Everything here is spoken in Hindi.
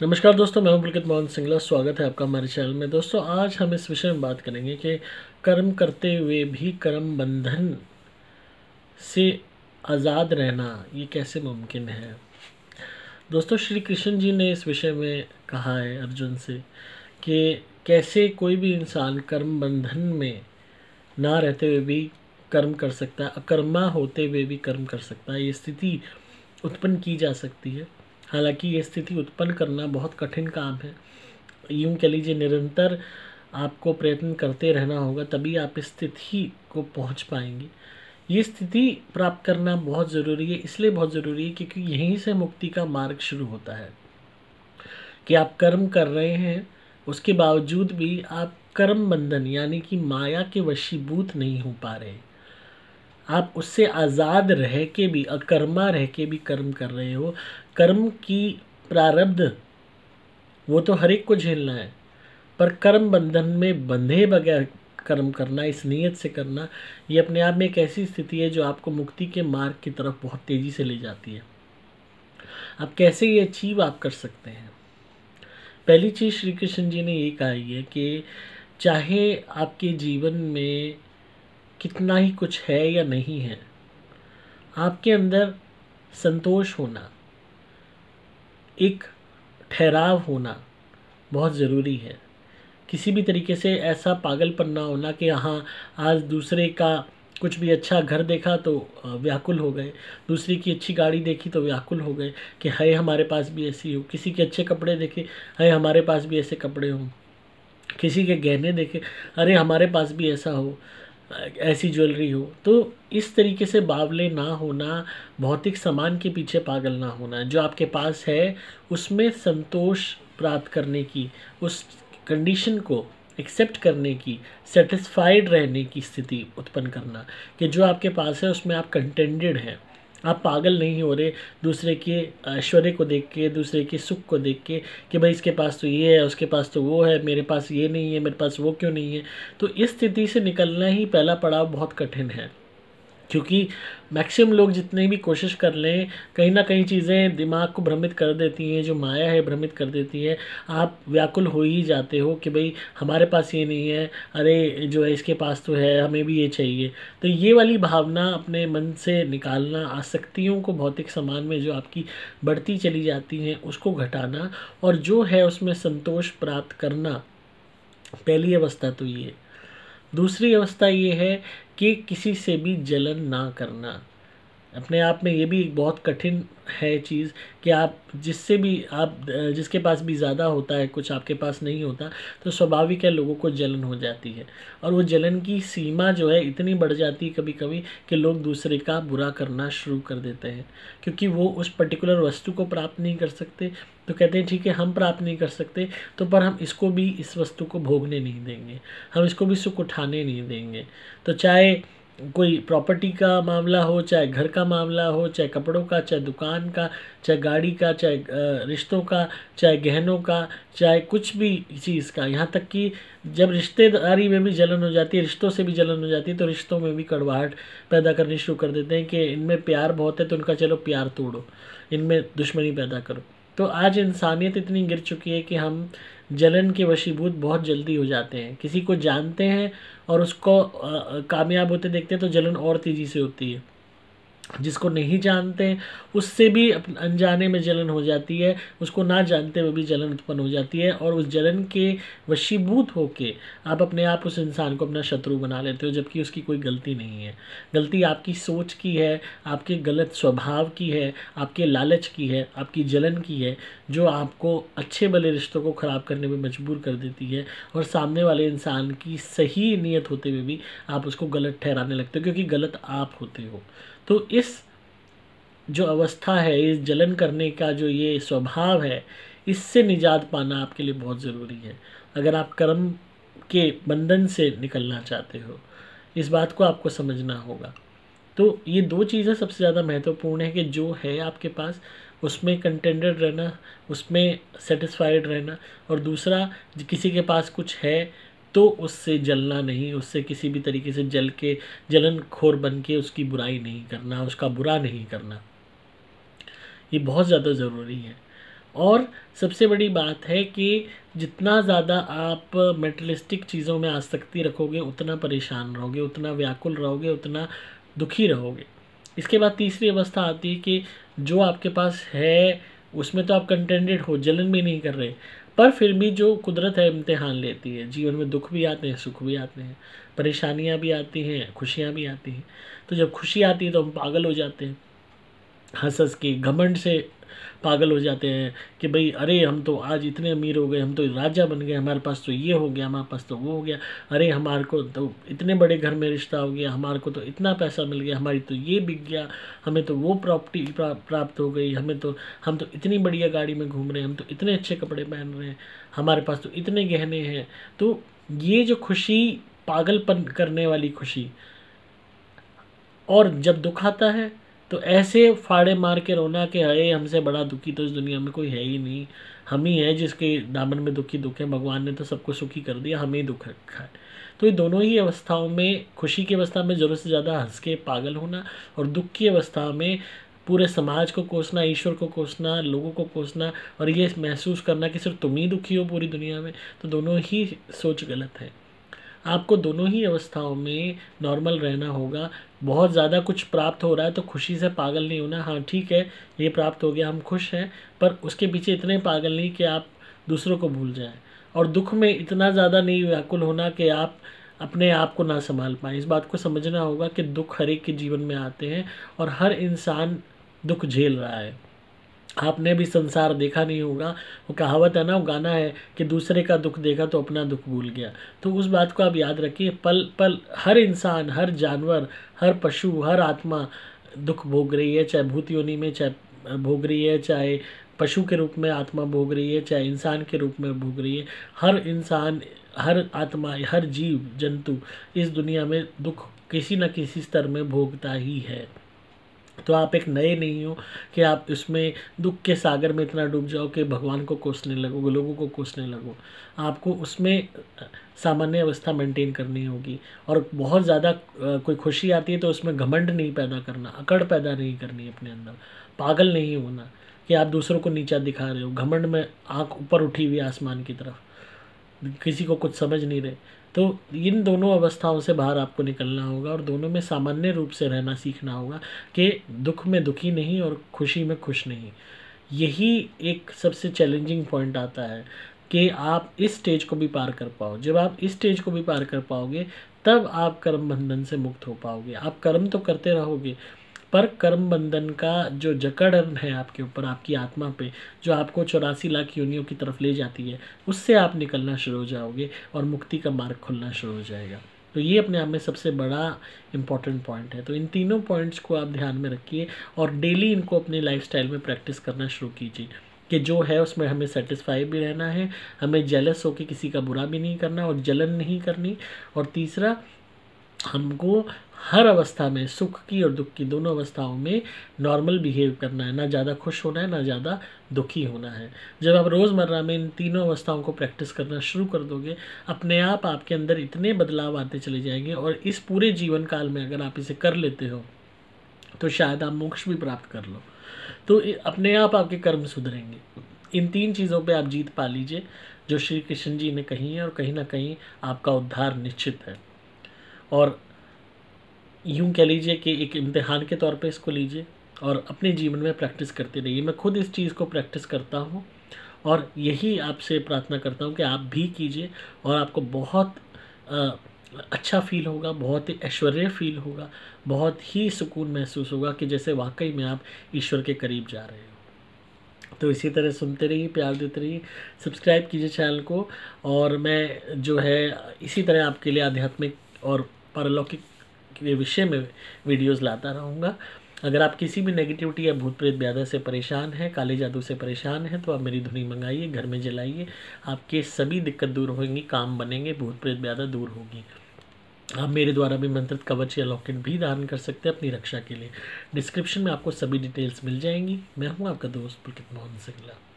नमस्कार दोस्तों मैं हूं पुलकित मोहन सिंगला स्वागत है आपका हमारे चैनल में दोस्तों आज हम इस विषय में बात करेंगे कि कर्म करते हुए भी कर्म बंधन से आज़ाद रहना ये कैसे मुमकिन है दोस्तों श्री कृष्ण जी ने इस विषय में कहा है अर्जुन से कि कैसे कोई भी इंसान कर्म बंधन में ना रहते हुए भी कर्म कर सकता है अकर्मा होते हुए भी कर्म कर सकता है ये स्थिति उत्पन्न की जा सकती है हालांकि ये स्थिति उत्पन्न करना बहुत कठिन काम है यूँ कह लीजिए निरंतर आपको प्रयत्न करते रहना होगा तभी आप इस स्थिति को पहुंच पाएंगे ये स्थिति प्राप्त करना बहुत ज़रूरी है इसलिए बहुत ज़रूरी है क्योंकि यहीं से मुक्ति का मार्ग शुरू होता है कि आप कर्म कर रहे हैं उसके बावजूद भी आप कर्म बंधन यानी कि माया के वशीभूत नहीं हो पा रहे आप उससे आज़ाद रह के भी अकर्मा रह के भी कर्म कर रहे हो कर्म की प्रारब्ध वो तो हर एक को झेलना है पर कर्म बंधन में बंधे बगैर कर्म करना इस नीयत से करना ये अपने आप में एक ऐसी स्थिति है जो आपको मुक्ति के मार्ग की तरफ बहुत तेज़ी से ले जाती है अब कैसे ये अचीव आप कर सकते हैं पहली चीज़ श्री कृष्ण जी ने ये कही है कि चाहे आपके जीवन में कितना ही कुछ है या नहीं है आपके अंदर संतोष होना एक ठहराव होना बहुत ज़रूरी है किसी भी तरीके से ऐसा पागलपन ना होना कि हाँ आज दूसरे का कुछ भी अच्छा घर देखा तो व्याकुल हो गए दूसरी की अच्छी गाड़ी देखी तो व्याकुल हो गए कि हाय हमारे पास भी ऐसी हो किसी के अच्छे कपड़े देखे हाय हमारे पास भी ऐसे कपड़े हों किसी के गहने देखे अरे हमारे पास भी ऐसा हो ऐसी ज्वेलरी हो तो इस तरीके से बावले ना होना भौतिक सामान के पीछे पागल ना होना जो आपके पास है उसमें संतोष प्राप्त करने की उस कंडीशन को एक्सेप्ट करने की सेटिस्फाइड रहने की स्थिति उत्पन्न करना कि जो आपके पास है उसमें आप कंटेंडेड हैं आप पागल नहीं हो रहे दूसरे के ऐश्वर्य को देख के दूसरे के सुख को देख के कि भाई इसके पास तो ये है उसके पास तो वो है मेरे पास ये नहीं है मेरे पास वो क्यों नहीं है तो इस स्थिति से निकलना ही पहला पड़ाव बहुत कठिन है क्योंकि मैक्सिमम लोग जितने भी कोशिश कर लें कहीं ना कहीं चीज़ें दिमाग को भ्रमित कर देती हैं जो माया है भ्रमित कर देती है आप व्याकुल हो ही जाते हो कि भाई हमारे पास ये नहीं है अरे जो है इसके पास तो है हमें भी ये चाहिए तो ये वाली भावना अपने मन से निकालना आसक्तियों को भौतिक सामान में जो आपकी बढ़ती चली जाती हैं उसको घटाना और जो है उसमें संतोष प्राप्त करना पहली अवस्था तो ये दूसरी अवस्था ये है कि किसी से भी जलन ना करना अपने आप में ये भी बहुत कठिन है चीज़ कि आप जिससे भी आप जिसके पास भी ज़्यादा होता है कुछ आपके पास नहीं होता तो स्वाभाविक है लोगों को जलन हो जाती है और वो जलन की सीमा जो है इतनी बढ़ जाती है कभी कभी कि लोग दूसरे का बुरा करना शुरू कर देते हैं क्योंकि वो उस पर्टिकुलर वस्तु को प्राप्त नहीं कर सकते तो कहते हैं ठीक है हम प्राप्त नहीं कर सकते तो पर हम इसको भी इस वस्तु को भोगने नहीं देंगे हम इसको भी सुख उठाने नहीं देंगे तो चाहे कोई प्रॉपर्टी का मामला हो चाहे घर का मामला हो चाहे कपड़ों का चाहे दुकान का चाहे गाड़ी का चाहे रिश्तों का चाहे गहनों का चाहे कुछ भी चीज़ का यहाँ तक कि जब रिश्तेदारी में भी जलन हो जाती है रिश्तों से भी जलन हो जाती है तो रिश्तों में भी कड़वाहट पैदा करनी शुरू कर देते हैं कि इनमें प्यार बहुत है तो उनका चलो प्यार तोड़ो इनमें दुश्मनी पैदा करो तो आज इंसानियत इतनी गिर चुकी है कि हम जलन के वशीभूत बहुत जल्दी हो जाते हैं किसी को जानते हैं और उसको कामयाब होते देखते हैं तो जलन और तेज़ी से होती है जिसको नहीं जानते उससे भी अनजाने में जलन हो जाती है उसको ना जानते हुए भी जलन उत्पन्न हो जाती है और उस जलन के वशीभूत होके आप अपने आप उस इंसान को अपना शत्रु बना लेते हो जबकि उसकी कोई गलती नहीं है गलती आपकी सोच की है आपके गलत स्वभाव की है आपके लालच की है आपकी जलन की है जो आपको अच्छे भले रिश्तों को ख़राब करने में मजबूर कर देती है और सामने वाले इंसान की सही नीयत होते हुए भी आप उसको गलत ठहराने लगते हो क्योंकि गलत आप होते हो तो इस जो अवस्था है इस जलन करने का जो ये स्वभाव है इससे निजात पाना आपके लिए बहुत ज़रूरी है अगर आप कर्म के बंधन से निकलना चाहते हो इस बात को आपको समझना होगा तो ये दो चीज़ें सबसे ज़्यादा महत्वपूर्ण है कि जो है आपके पास उसमें कंटेंडेड रहना उसमें सेटिस्फाइड रहना और दूसरा किसी के पास कुछ है तो उससे जलना नहीं उससे किसी भी तरीके से जल के जलन खोर बन के उसकी बुराई नहीं करना उसका बुरा नहीं करना ये बहुत ज़्यादा ज़रूरी है और सबसे बड़ी बात है कि जितना ज़्यादा आप मेटलिस्टिक चीज़ों में आसक्ति रखोगे उतना परेशान रहोगे उतना व्याकुल रहोगे उतना दुखी रहोगे इसके बाद तीसरी अवस्था आती है कि जो आपके पास है उसमें तो आप कंटेंडेड हो जलन भी नहीं कर रहे पर फिर भी जो कुदरत है इम्तहान लेती है जीवन में दुख भी आते हैं सुख भी आते हैं परेशानियाँ भी आती हैं खुशियाँ भी आती हैं तो जब खुशी आती है तो हम पागल हो जाते हैं हंस हंस के घमंड से पागल हो जाते हैं कि भाई अरे हम तो आज इतने अमीर हो गए हम तो राजा बन गए हमारे पास तो ये हो गया हमारे पास तो वो हो गया अरे हमारे को तो इतने बड़े घर में रिश्ता हो गया हमारे को तो इतना पैसा मिल गया हमारी तो ये बिक गया हमें तो वो प्रॉपर्टी प्राप्त हो गई हमें तो हम तो इतनी बढ़िया गाड़ी में घूम रहे हैं हम तो इतने अच्छे कपड़े पहन रहे हैं हमारे पास तो इतने गहने हैं तो ये जो खुशी पागलपन करने वाली खुशी और जब दुख आता है तो ऐसे फाड़े मार के रोना कि अरे हमसे बड़ा दुखी तो इस दुनिया में कोई है ही नहीं हम ही हैं जिसके दामन में दुखी दुख है भगवान ने तो सबको सुखी कर दिया हमें ही दुख रखा है तो ये दोनों ही अवस्थाओं में खुशी की अवस्था में ज़रूरत से ज़्यादा हंस के पागल होना और दुख की अवस्था में पूरे समाज को कोसना ईश्वर को कोसना लोगों को कोसना और ये महसूस करना कि सिर्फ तुम ही दुखी हो पूरी दुनिया में तो दोनों ही सोच गलत है आपको दोनों ही अवस्थाओं में नॉर्मल रहना होगा बहुत ज़्यादा कुछ प्राप्त हो रहा है तो खुशी से पागल नहीं होना हाँ ठीक है ये प्राप्त हो गया हम खुश हैं पर उसके पीछे इतने पागल नहीं कि आप दूसरों को भूल जाएं और दुख में इतना ज़्यादा नहीं व्याकुल होना कि आप अपने आप को ना संभाल पाए इस बात को समझना होगा कि दुख हर एक के जीवन में आते हैं और हर इंसान दुख झेल रहा है आपने भी संसार देखा नहीं होगा वो कहावत है ना वो गाना है कि दूसरे का दुख देखा तो अपना दुख भूल गया तो उस बात को आप याद रखिए पल पल हर इंसान हर जानवर हर पशु हर आत्मा दुख भोग रही है चाहे भूत योनि में चाहे भोग रही है चाहे पशु के रूप में आत्मा भोग रही है चाहे इंसान के रूप में भोग रही है हर इंसान हर आत्मा हर जीव जंतु इस दुनिया में दुख किसी न किसी स्तर में भोगता ही है तो आप एक नए नहीं हो कि आप इसमें दुख के सागर में इतना डूब जाओ कि भगवान को कोसने लगो लोगों को कोसने लगो आपको उसमें सामान्य अवस्था मेंटेन करनी होगी और बहुत ज़्यादा कोई खुशी आती है तो उसमें घमंड नहीं पैदा करना अकड़ पैदा नहीं करनी अपने अंदर पागल नहीं होना कि आप दूसरों को नीचा दिखा रहे हो घमंड में आँख ऊपर उठी हुई आसमान की तरफ किसी को कुछ समझ नहीं रहे तो इन दोनों अवस्थाओं से बाहर आपको निकलना होगा और दोनों में सामान्य रूप से रहना सीखना होगा कि दुख में दुखी नहीं और खुशी में खुश नहीं यही एक सबसे चैलेंजिंग पॉइंट आता है कि आप इस स्टेज को भी पार कर पाओ जब आप इस स्टेज को भी पार कर पाओगे तब आप कर्म बंधन से मुक्त हो पाओगे आप कर्म तो करते रहोगे पर कर्म बंधन का जो जकड़ है आपके ऊपर आपकी आत्मा पे जो आपको चौरासी लाख योनियों की तरफ ले जाती है उससे आप निकलना शुरू हो जाओगे और मुक्ति का मार्ग खुलना शुरू हो जाएगा तो ये अपने आप में सबसे बड़ा इंपॉर्टेंट पॉइंट है तो इन तीनों पॉइंट्स को आप ध्यान में रखिए और डेली इनको अपने लाइफ में प्रैक्टिस करना शुरू कीजिए कि जो है उसमें हमें सेटिस्फाई भी रहना है हमें जेलस होकर किसी का बुरा भी नहीं करना और जलन नहीं करनी और तीसरा हमको हर अवस्था में सुख की और दुख की दोनों अवस्थाओं में नॉर्मल बिहेव करना है ना ज़्यादा खुश होना है ना ज़्यादा दुखी होना है जब आप रोज़मर्रा में इन तीनों अवस्थाओं को प्रैक्टिस करना शुरू कर दोगे अपने आप आपके अंदर इतने बदलाव आते चले जाएंगे और इस पूरे जीवन काल में अगर आप इसे कर लेते हो तो शायद आप मोक्ष भी प्राप्त कर लो तो अपने आप आपके कर्म सुधरेंगे इन तीन चीज़ों पर आप जीत पा लीजिए जो श्री कृष्ण जी ने कही है और कहीं ना कहीं आपका उद्धार निश्चित है और यूँ कह लीजिए कि एक इम्तहान के तौर पे इसको लीजिए और अपने जीवन में प्रैक्टिस करते रहिए मैं खुद इस चीज़ को प्रैक्टिस करता हूँ और यही आपसे प्रार्थना करता हूँ कि आप भी कीजिए और आपको बहुत आ, अच्छा फील होगा बहुत ही ऐश्वर्य फील होगा बहुत ही सुकून महसूस होगा कि जैसे वाकई में आप ईश्वर के करीब जा रहे हो तो इसी तरह सुनते रहिए प्यार देते रहिए सब्सक्राइब कीजिए चैनल को और मैं जो है इसी तरह आपके लिए आध्यात्मिक और पारलौकिक के विषय में वीडियोस लाता रहूँगा अगर आप किसी भी नेगेटिविटी या भूत प्रेत ब्यादा से परेशान हैं काले जादू से परेशान हैं तो आप मेरी धुनी मंगाइए घर में जलाइए आपके सभी दिक्कत दूर होंगी काम बनेंगे भूत प्रेत ब्यादा दूर होगी आप मेरे द्वारा भी मंत्रित कवच या लॉकेट भी दान कर सकते हैं अपनी रक्षा के लिए डिस्क्रिप्शन में आपको सभी डिटेल्स मिल जाएंगी मैं हूँ आपका दोस्त पुलकित मोहन सिंगला